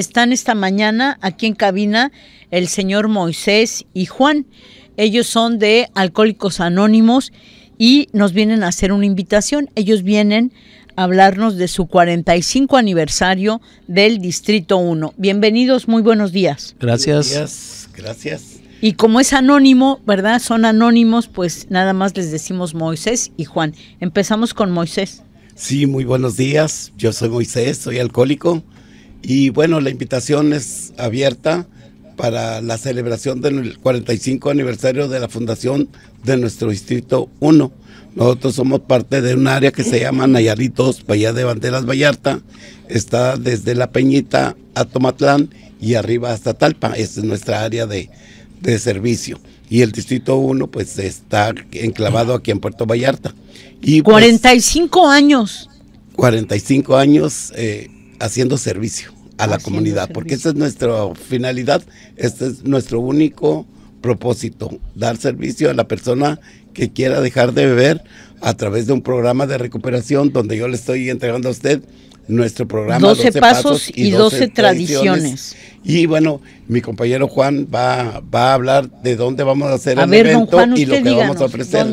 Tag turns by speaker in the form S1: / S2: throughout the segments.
S1: Están esta mañana aquí en cabina el señor Moisés y Juan. Ellos son de Alcohólicos Anónimos y nos vienen a hacer una invitación. Ellos vienen a hablarnos de su 45 aniversario del Distrito 1. Bienvenidos, muy buenos días.
S2: Gracias. Gracias,
S1: Y como es anónimo, ¿verdad? Son anónimos, pues nada más les decimos Moisés y Juan. Empezamos con
S2: Moisés. Sí, muy buenos días. Yo soy Moisés, soy alcohólico. Y bueno, la invitación es abierta para la celebración del 45 aniversario de la fundación de nuestro Distrito 1. Nosotros somos parte de un área que se llama Nayaritos, Bahía de Banderas Vallarta. Está desde La Peñita a Tomatlán y arriba hasta Talpa. es nuestra área de, servicio. Y el Distrito 1 pues está enclavado aquí en Puerto Vallarta. Y 45
S1: pues, años.
S2: 45 años eh, haciendo servicio a la comunidad, porque esa es nuestra finalidad, este es nuestro único propósito, dar servicio a la persona que quiera dejar de beber a través de un programa de recuperación donde yo le estoy entregando a usted nuestro programa 12, pasos, y, 12, tradiciones. Y bueno, mi compañero Juan va, va a hablar de dónde vamos a hacer a el ver, evento y lo que vamos a ofrecer.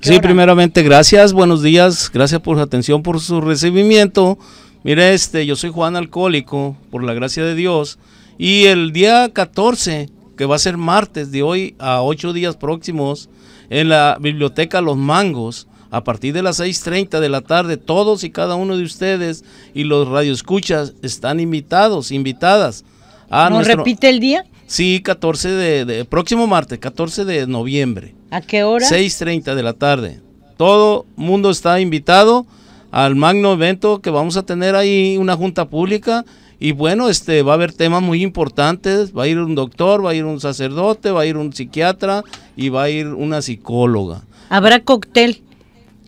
S1: Sí,
S3: primeramente gracias, buenos días, gracias por su atención, por su recibimiento mire este, yo soy Juan Alcohólico, por la gracia de Dios, y el día 14, que va a ser martes de hoy a 8 días próximos, en la biblioteca Los Mangos, a partir de las 6.30 de la tarde, todos y cada uno de ustedes y los radioescuchas están invitados, invitadas. A ¿No repite el día? Sí, 14 de, próximo martes, 14 de noviembre. ¿A qué hora? 6.30 de la tarde. Todo mundo está invitado al magno evento que vamos a tener ahí, una junta pública. Y bueno, este va a haber temas muy importantes, va a ir un doctor, va a ir un sacerdote, va a ir un psiquiatra y va a ir una psicóloga.
S1: Habrá cóctel,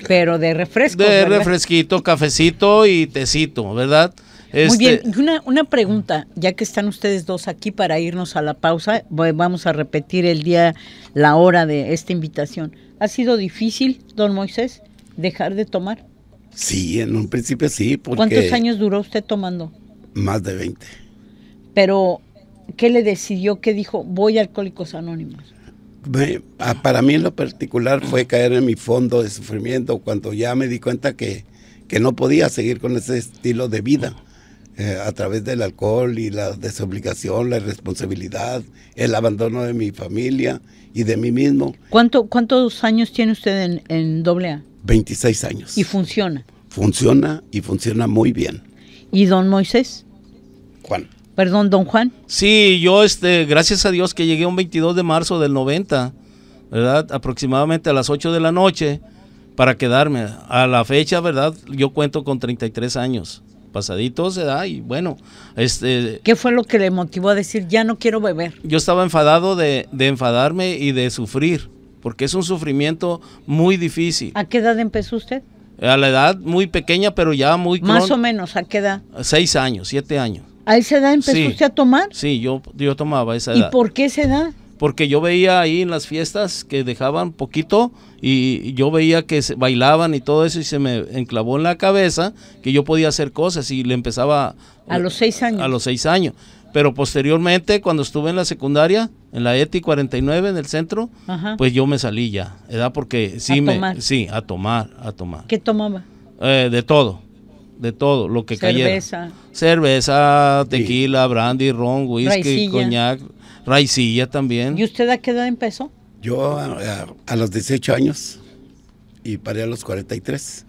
S1: pero de refresco. De refresquito,
S3: cafecito y tecito, ¿verdad? Muy bien,
S1: este una, una pregunta, ya que están ustedes dos aquí para irnos a la pausa, vamos a repetir el día, la hora de esta invitación. ¿Ha sido difícil, don Moisés, dejar de tomar?
S2: Sí, en un principio sí. ¿Cuántos
S1: años duró usted tomando?
S2: Más de 20.
S1: Pero, ¿qué le decidió? ¿Qué dijo? Voy a Alcohólicos Anónimos.
S2: para mí en lo particular fue caer en mi fondo de sufrimiento cuando ya me di cuenta que, que no podía seguir con ese estilo de vida. Eh, a través del alcohol y la desobligación, la irresponsabilidad, el abandono de mi familia y de mí mismo.
S1: ¿Cuánto, ¿Cuántos años tiene usted en, doble A?
S2: 26 años.
S1: ¿Y funciona?
S2: Funciona y funciona muy bien.
S1: ¿Y don Moisés? Juan. Perdón, don Juan.
S3: Sí, yo, este, gracias a Dios que llegué un 22 de marzo del 90, ¿verdad? Aproximadamente a las 8 de la noche para quedarme. A la fecha, ¿verdad? Yo cuento con 33 años pasadito se da y bueno, este...
S1: ¿Qué fue lo que le motivó a decir, ya no quiero beber?
S3: Yo estaba enfadado de, enfadarme y de sufrir, porque es un sufrimiento muy difícil.
S1: ¿A qué edad empezó usted?
S3: A la edad muy pequeña, pero ya muy... Más o
S1: menos, ¿a qué edad?
S3: Seis años, siete años.
S1: ¿A esa edad empezó usted a tomar?
S3: Sí, yo, yo tomaba esa edad. ¿Y
S1: por qué esa edad?
S3: porque yo veía ahí en las fiestas que dejaban poquito y yo veía que bailaban y todo eso y se me enclavó en la cabeza que yo podía hacer cosas y le empezaba a los seis años. A los seis años. Pero posteriormente, cuando estuve en la secundaria, en la ETI 49, en el centro, pues yo me salí ya, ¿verdad? Porque sí, me, tomar. sí, a tomar, a tomar. ¿Qué tomaba? Eh, de todo, de todo, lo que Cerveza. cayera. Cerveza, tequila, brandy, ron, whisky, coñac, ya también. ¿Y
S1: usted a qué edad empezó?
S2: Yo a, los 18 años y paré a los 43.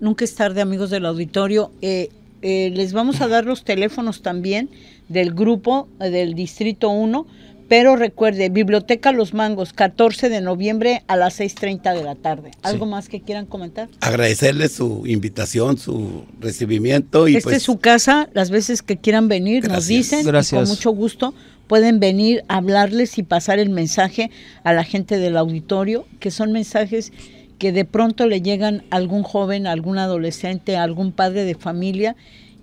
S1: Nunca es tarde, amigos del auditorio. Eh, eh, les vamos a dar los teléfonos también del grupo eh, del Distrito 1, pero recuerde, Biblioteca Los Mangos, 14 de noviembre a las 6.30 de la tarde. ¿Algo más que quieran comentar?
S2: Agradecerle su invitación, su recibimiento. Esta pues es su
S1: casa, las veces que quieran venir, nos dicen, gracias. con mucho gusto pueden venir a hablarles y pasar el mensaje a la gente del auditorio, que son mensajes que de pronto le llegan a algún joven, algún adolescente, algún padre de familia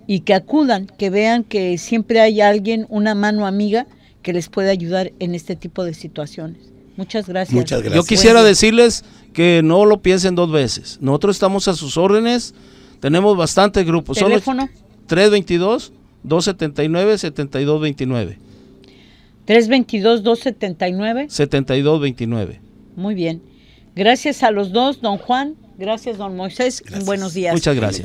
S1: y que acudan, que vean que siempre hay alguien, una mano amiga que les puede ayudar en este tipo de situaciones. Muchas gracias.
S3: Yo quisiera decirles que no lo piensen dos veces. Nosotros estamos a sus órdenes. Tenemos bastantes grupos. ¿Teléfono? 322 279 7229.
S1: 322-279.
S3: 7229.
S1: Muy bien. Gracias a los dos, don Juan. Gracias, don Moisés. Buenos días. Muchas gracias.